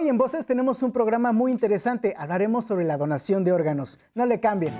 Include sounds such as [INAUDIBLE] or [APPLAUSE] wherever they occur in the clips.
Hoy en Voces tenemos un programa muy interesante. Hablaremos sobre la donación de órganos. No le cambien.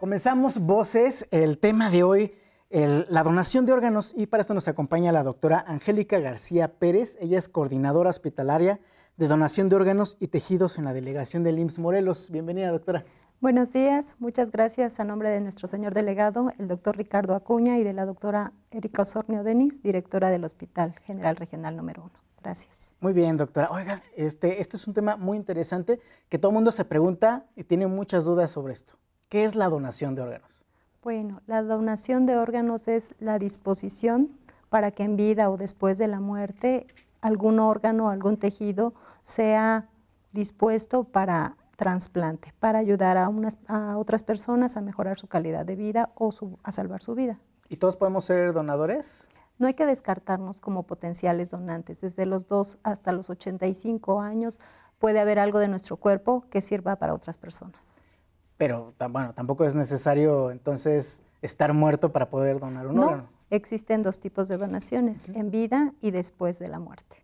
Comenzamos Voces. El tema de hoy la donación de órganos y para esto nos acompaña la doctora Angélica García Pérez. Ella es coordinadora hospitalaria de donación de órganos y tejidos en la delegación del IMSS Morelos. Bienvenida, doctora. Buenos días, muchas gracias a nombre de nuestro señor delegado, el doctor Ricardo Acuña y de la doctora Erika Osornio Denis, directora del Hospital General Regional número 1. Gracias. Muy bien, doctora. Oiga, este, este es un tema muy interesante que todo el mundo se pregunta y tiene muchas dudas sobre esto. ¿Qué es la donación de órganos? Bueno, la donación de órganos es la disposición para que en vida o después de la muerte algún órgano, o algún tejido sea dispuesto para trasplante, para ayudar a, unas, otras personas a mejorar su calidad de vida o a salvar su vida. ¿Y todos podemos ser donadores? No hay que descartarnos como potenciales donantes. Desde los 2 hasta los 85 años puede haber algo de nuestro cuerpo que sirva para otras personas. Pero bueno, tampoco es necesario entonces estar muerto para poder donar un no, Existen dos tipos de donaciones, en vida y después de la muerte.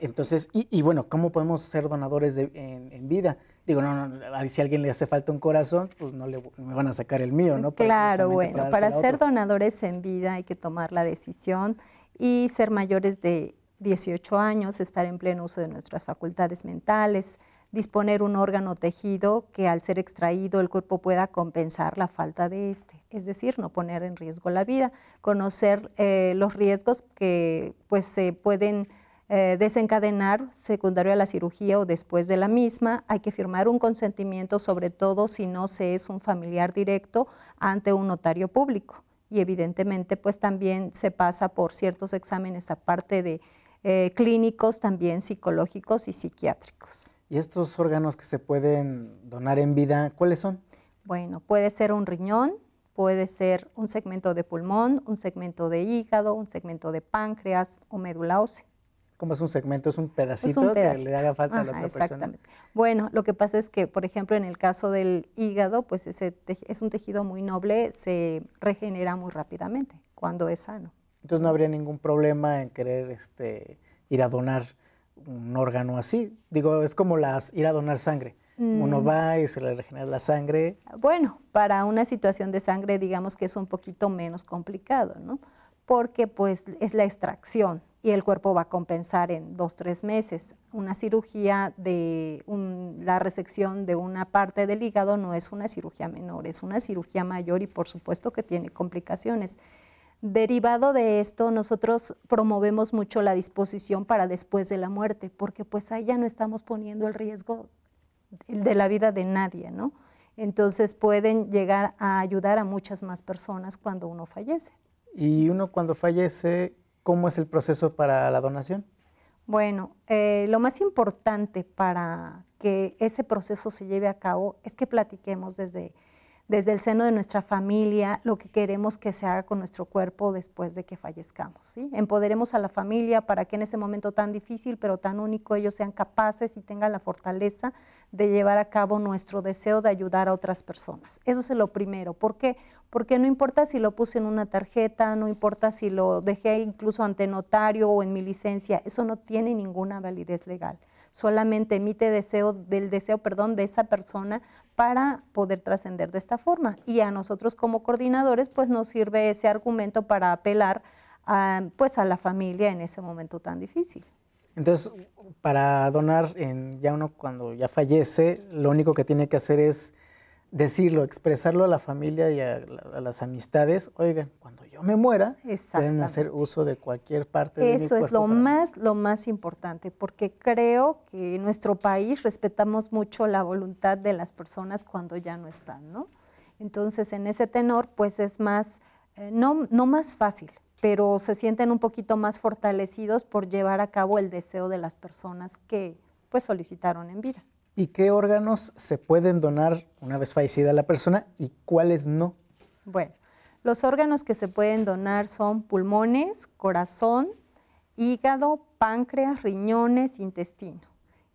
entonces, y, bueno, ¿cómo podemos ser donadores en, vida? Digo, no, no, si a alguien le hace falta un corazón, pues no le me van a sacar el mío, ¿no? claro, bueno, para, ser donadores en vida hay que tomar la decisión y ser mayores de 18 años, estar en pleno uso de nuestras facultades mentales, disponer un órgano tejido que al ser extraído el cuerpo pueda compensar la falta de este, es decir, no poner en riesgo la vida, conocer eh, los riesgos que pues se pueden eh, desencadenar secundario a la cirugía o después de la misma, hay que firmar un consentimiento, sobre todo si no se es un familiar directo ante un notario público. Y evidentemente pues también se pasa por ciertos exámenes aparte de eh, clínicos, también psicológicos y psiquiátricos. ¿Y estos órganos que se pueden donar en vida, cuáles son? Bueno, puede ser un riñón, puede ser un segmento de pulmón, un segmento de hígado, un segmento de páncreas o médula ósea. ¿Cómo es un segmento? ¿Es un pedacito, que le haga falta a la otra exactamente. Bueno, lo que pasa es que, por ejemplo, en el caso del hígado, pues ese es un tejido muy noble, se regenera muy rápidamente cuando es sano. Entonces no habría ningún problema en querer este, ir a donar un órgano así. Digo, es como las ir a donar sangre. Uno mm. va y se le regenera la sangre. Bueno, para una situación de sangre digamos que es un poquito menos complicado, ¿no? Porque pues es la extracción y el cuerpo va a compensar en dos, tres meses. Una cirugía de la resección de una parte del hígado no es una cirugía menor, es una cirugía mayor y por supuesto que tiene complicaciones. Derivado de esto, nosotros promovemos mucho la disposición para después de la muerte, porque pues ahí ya no estamos poniendo el riesgo de la vida de nadie, ¿no? Entonces pueden llegar a ayudar a muchas más personas cuando uno fallece. ¿Y uno cuando fallece, cómo es el proceso para la donación? Bueno, eh, lo más importante para que ese proceso se lleve a cabo es que platiquemos desde desde el seno de nuestra familia lo que queremos que se haga con nuestro cuerpo después de que fallezcamos. ¿sí? Empoderemos a la familia para que en ese momento tan difícil, pero tan único, ellos sean capaces y tengan la fortaleza de llevar a cabo nuestro deseo de ayudar a otras personas. Eso es lo primero. ¿Por qué? Porque no importa si lo puse en una tarjeta, no importa si lo dejé incluso ante notario o en mi licencia, eso no tiene ninguna validez legal solamente emite deseo, del deseo, perdón, de esa persona para poder trascender de esta forma. Y a nosotros como coordinadores, pues nos sirve ese argumento para apelar a, pues a la familia en ese momento tan difícil. Entonces, para donar, en, ya uno cuando ya fallece, lo único que tiene que hacer es decirlo, expresarlo a la familia y a, las amistades, oigan, cuando yo me muera, pueden hacer uso de cualquier parte de Eso mi cuerpo es lo más, lo más importante, porque creo que en nuestro país respetamos mucho la voluntad de las personas cuando ya no están, ¿no? Entonces, en ese tenor, pues es más, eh, no, no más fácil, pero se sienten un poquito más fortalecidos por llevar a cabo el deseo de las personas que, pues, solicitaron en vida. ¿Y qué órganos se pueden donar una vez fallecida la persona y cuáles no? Bueno, los órganos que se pueden donar son pulmones, corazón, hígado, páncreas, riñones, intestino.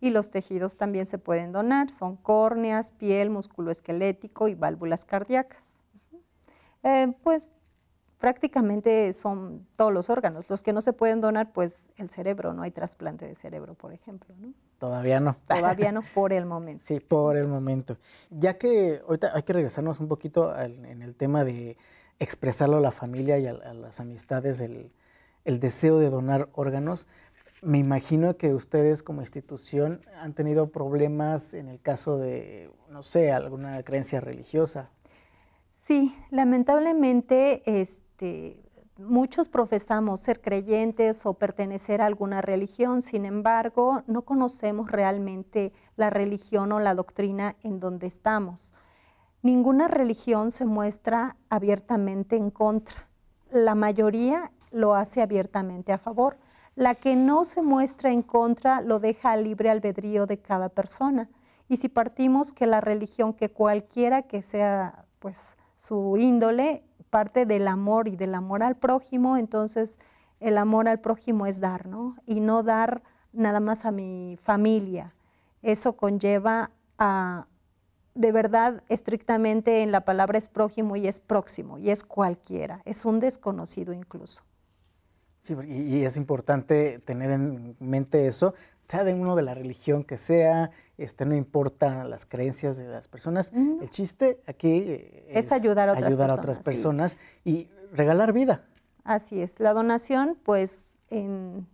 Y los tejidos también se pueden donar, son córneas, piel, músculo esquelético y válvulas cardíacas. Eh, pues prácticamente son todos los órganos. Los que no se pueden donar, pues el cerebro, no hay trasplante de cerebro, por ejemplo. Todavía no. [LAUGHS] Todavía no por el momento. Sí, por el momento. Ya que ahorita hay que regresarnos un poquito en el tema de expresarlo a la familia y a, las amistades, el, el, deseo de donar órganos. Me imagino que ustedes como institución han tenido problemas en el caso de, no sé, alguna creencia religiosa. Sí, lamentablemente, este, este, muchos profesamos ser creyentes o pertenecer a alguna religión, sin embargo, no conocemos realmente la religión o la doctrina en donde estamos. Ninguna religión se muestra abiertamente en contra. La mayoría lo hace abiertamente a favor. La que no se muestra en contra lo deja al libre albedrío de cada persona. Y si partimos que la religión, que cualquiera que sea pues su índole, parte del amor y del amor al prójimo, entonces el amor al prójimo es dar, ¿no? Y no dar nada más a mi familia. Eso conlleva a, de verdad, estrictamente en la palabra es prójimo y es próximo, y es cualquiera, es un desconocido incluso. Sí, y, es importante tener en mente eso, sea de uno de la religión que sea, este, no importa las creencias de las personas. El chiste aquí eh, es, ayudar a otras ayudar personas, a otras personas y regalar vida. Así es. La donación, pues, en,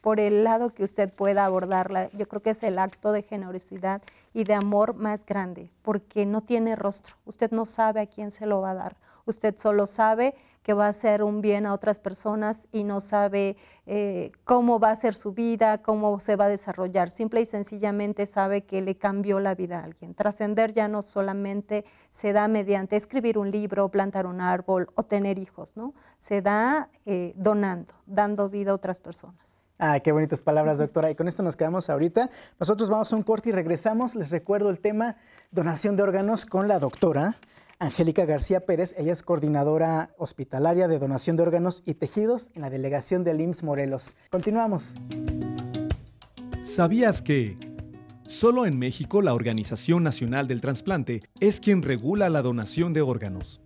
por el lado que usted pueda abordarla, yo creo que es el acto de generosidad y de amor más grande, porque no tiene rostro. Usted no sabe a quién se lo va a dar. Usted solo sabe que va a hacer un bien a otras personas y no sabe eh, cómo va a ser su vida, cómo se va a desarrollar. Simple y sencillamente sabe que le cambió la vida a alguien. Trascender ya no solamente se da mediante escribir un libro, plantar un árbol o tener hijos, ¿no? Se da eh, donando, dando vida a otras personas. Ah, qué bonitas palabras, doctora. Y con esto nos quedamos ahorita. Nosotros vamos a un corte y regresamos. Les recuerdo el tema donación de órganos con la doctora Angélica García Pérez, ella es coordinadora hospitalaria de donación de órganos y tejidos en la delegación del IMSS Morelos. Continuamos. ¿Sabías que solo en México la Organización Nacional del Transplante es quien regula la donación de órganos?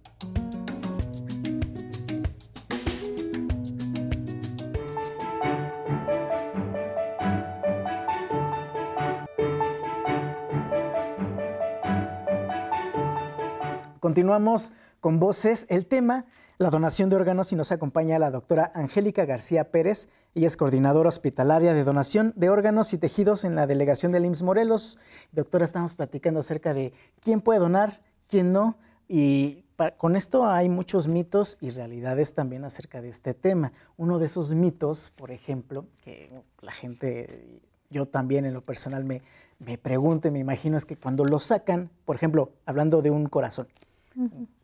Continuamos con voces. El tema, la donación de órganos, y nos acompaña la doctora Angélica García Pérez. Ella es coordinadora hospitalaria de donación de órganos y tejidos en la delegación del IMSS Morelos. Doctora, estamos platicando acerca de quién puede donar, quién no, y con esto hay muchos mitos y realidades también acerca de este tema. Uno de esos mitos, por ejemplo, que la gente, yo también en lo personal me, me pregunto y me imagino es que cuando lo sacan, por ejemplo, hablando de un corazón,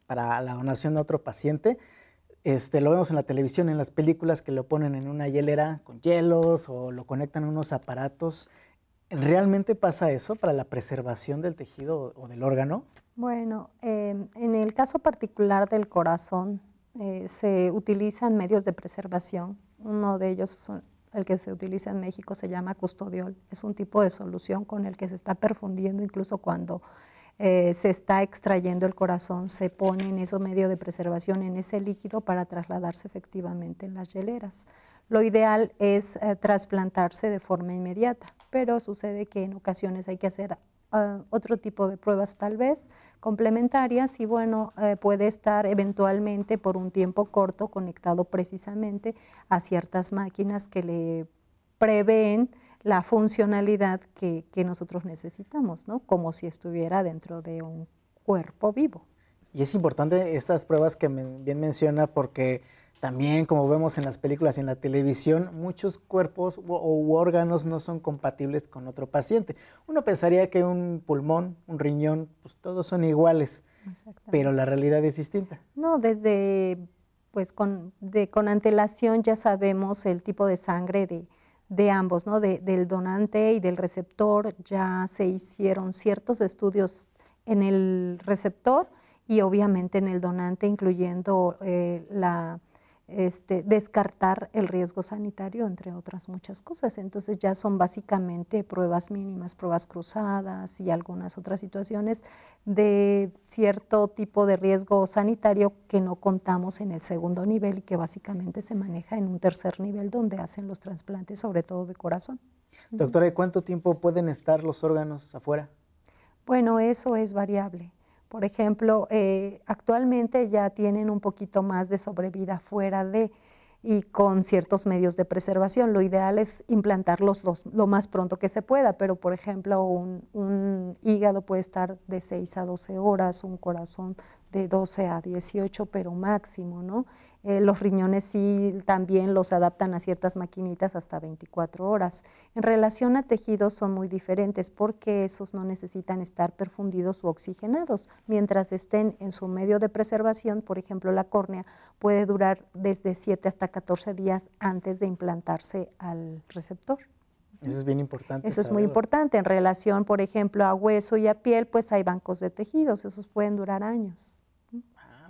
para la donación de otro paciente. Este, lo vemos en la televisión, en las películas que lo ponen en una hielera con hielos o lo conectan a unos aparatos. ¿Realmente pasa eso para la preservación del tejido o del órgano? Bueno, em, en el caso particular del corazón eh, se utilizan medios de preservación. Uno de ellos el que se utiliza en México se llama custodiol. Es un tipo de solución con el que se está perfundiendo incluso cuando eh, se está extrayendo el corazón, se pone en esos medio de preservación, en ese líquido para trasladarse efectivamente en las hieleras. Lo ideal es eh, trasplantarse de forma inmediata, pero sucede que en ocasiones hay que hacer ah, otro tipo de pruebas tal vez complementarias y bueno, eh, puede estar eventualmente por un tiempo corto conectado precisamente a ciertas máquinas que le prevén la funcionalidad que, nosotros necesitamos, ¿no? como si estuviera dentro de un cuerpo vivo. Y es importante estas pruebas que bien menciona porque también, como vemos en las películas y en la televisión, muchos cuerpos u, órganos no son compatibles con otro paciente. Uno pensaría que un pulmón, un riñón, pues todos son iguales, pero la realidad es distinta. No, desde, pues con, de, con antelación ya sabemos el tipo de sangre de, de ambos, ¿no? De, del donante y del receptor. Ya se hicieron ciertos estudios en el receptor y obviamente en el donante, incluyendo eh, la este, descartar el riesgo sanitario, entre otras muchas cosas. Entonces ya son básicamente pruebas mínimas, pruebas cruzadas y algunas otras situaciones de cierto tipo de riesgo sanitario que no contamos en el segundo nivel y que básicamente se maneja en un tercer nivel donde hacen los trasplantes, sobre todo de corazón. Doctora, ¿y cuánto tiempo pueden estar los órganos afuera? Bueno, eso es variable. Por ejemplo, eh, actualmente ya tienen un poquito más de sobrevida fuera de y con ciertos medios de preservación. Lo ideal es implantarlos lo más pronto que se pueda, pero por ejemplo un, un, hígado puede estar de 6 a 12 horas, un corazón de 12 a 18, pero máximo, ¿no? Eh, los riñones sí también los adaptan a ciertas maquinitas hasta 24 horas. En relación a tejidos son muy diferentes porque esos no necesitan estar perfundidos u oxigenados. Mientras estén en su medio de preservación, por ejemplo la córnea, puede durar desde 7 hasta 14 días antes de implantarse al receptor. Eso es bien importante. Eso es muy importante. En relación, por ejemplo, a hueso y a piel, pues hay bancos de tejidos. Esos pueden durar años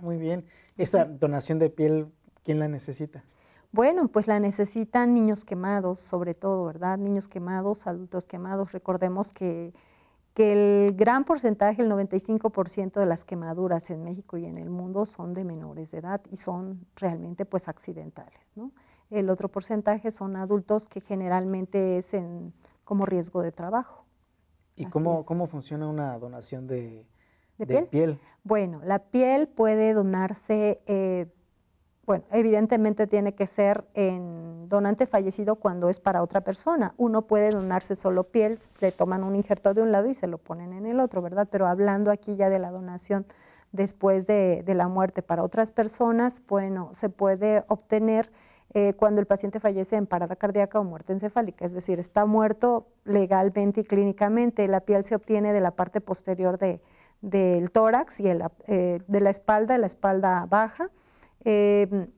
muy bien. Esa donación de piel, ¿quién la necesita? Bueno, pues la necesitan niños quemados, sobre todo, ¿verdad? Niños quemados, adultos quemados. Recordemos que, el gran porcentaje, el 95% de las quemaduras en México y en el mundo son de menores de edad y son realmente pues accidentales, ¿no? El otro porcentaje son adultos que generalmente es en, como riesgo de trabajo. ¿Y cómo, cómo, funciona una donación de, ¿De, piel? Bueno, la piel puede donarse, eh, bueno, evidentemente tiene que ser en donante fallecido cuando es para otra persona. Uno puede donarse solo piel, le toman un injerto de un lado y se lo ponen en el otro, ¿verdad? Pero hablando aquí ya de la donación después de, la muerte para otras personas, bueno, se puede obtener... Eh, cuando el paciente fallece en parada cardíaca o muerte encefálica, es decir, está muerto legalmente y clínicamente. La piel se obtiene de la parte posterior de, del tórax y el, eh, de la espalda, la espalda baja. Eh,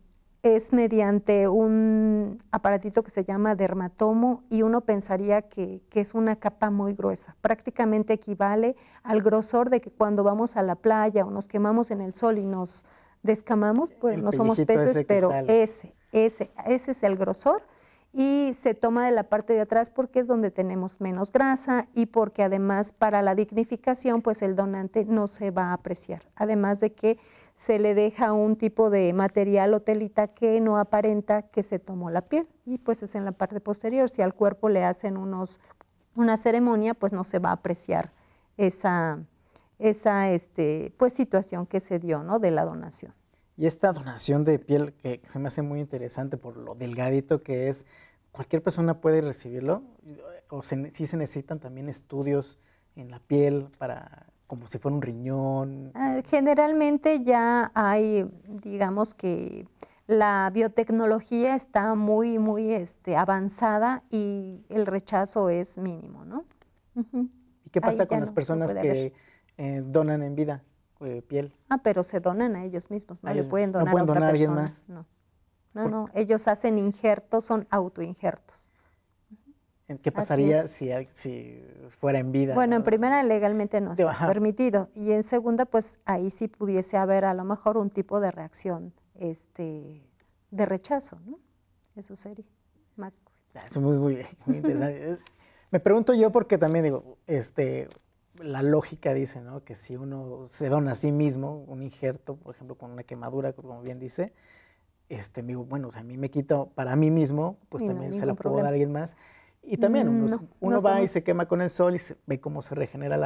es mediante un aparatito que se llama dermatomo y uno pensaría que, que, es una capa muy gruesa. Prácticamente equivale al grosor de que cuando vamos a la playa o nos quemamos en el sol y nos descamamos, pues no somos peces, pero ese, ese, ese es el grosor y se toma de la parte de atrás porque es donde tenemos menos grasa y porque además para la dignificación pues el donante no se va a apreciar. Además de que se le deja un tipo de material o telita que no aparenta que se tomó la piel y pues es en la parte posterior. Si al cuerpo le hacen unos, una ceremonia pues no se va a apreciar esa, este, pues, situación que se dio ¿no? de la donación. Y esta donación de piel que se me hace muy interesante por lo delgadito que es, ¿cualquier persona puede recibirlo? ¿O si se necesitan también estudios en la piel para como si fuera un riñón? Ah, generalmente ya hay, digamos que la biotecnología está muy, muy este, avanzada y el rechazo es mínimo, ¿no? ¿Y qué pasa con las personas que eh, donan en vida? Eh, ah, pero se donan a ellos mismos, no le pueden donar a otra más. No. No, ellos hacen injertos, son autoinjertos. ¿Qué pasaría si, fuera en vida? Bueno, en primera legalmente no está permitido y en segunda pues ahí sí pudiese haber a lo mejor un tipo de reacción este, de rechazo, ¿no? Eso sería, máximo. Ah, eso muy, muy interesante. [LAUGHS] Me pregunto yo porque también digo, este, la lógica dice ¿no? que si uno se dona a sí mismo un injerto, por ejemplo, con una quemadura, como bien dice, este, digo, bueno, o sea, a mí me quito para mí mismo, pues también se la puedo a alguien más. Y también mm, uno, va y se quema con el sol y ve cómo se regenera la